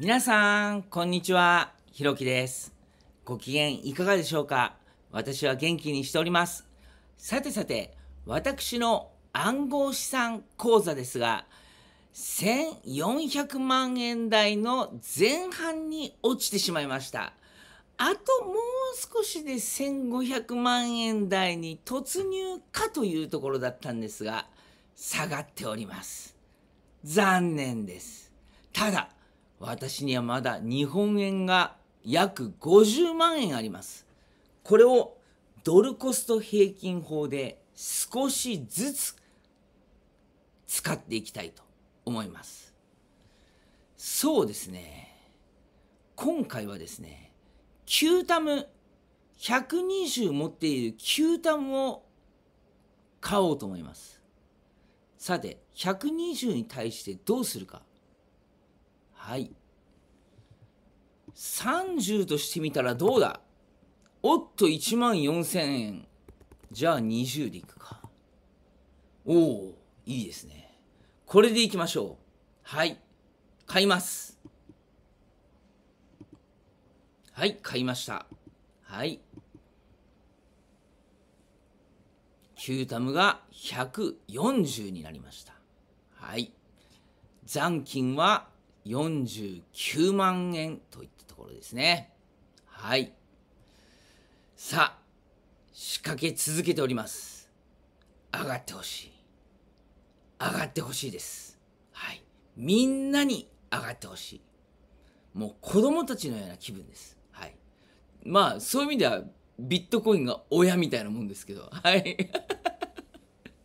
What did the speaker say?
皆さん、こんにちは。ひろきです。ご機嫌いかがでしょうか私は元気にしております。さてさて、私の暗号資産講座ですが、1400万円台の前半に落ちてしまいました。あともう少しで1500万円台に突入かというところだったんですが、下がっております。残念です。ただ、私にはまだ日本円が約50万円あります。これをドルコスト平均法で少しずつ使っていきたいと思います。そうですね。今回はですね、9タム、120持っている9タムを買おうと思います。さて、120に対してどうするか。はい30としてみたらどうだおっと1万4000円じゃあ20でいくかおおいいですねこれでいきましょうはい買いますはい買いましたはい9タムが140になりましたはい残金は49万円といったところですね。はい。さあ、仕掛け続けております。上がってほしい。上がってほしいです。はい。みんなに上がってほしい。もう子供たちのような気分です。はい。まあ、そういう意味では、ビットコインが親みたいなもんですけど、はい。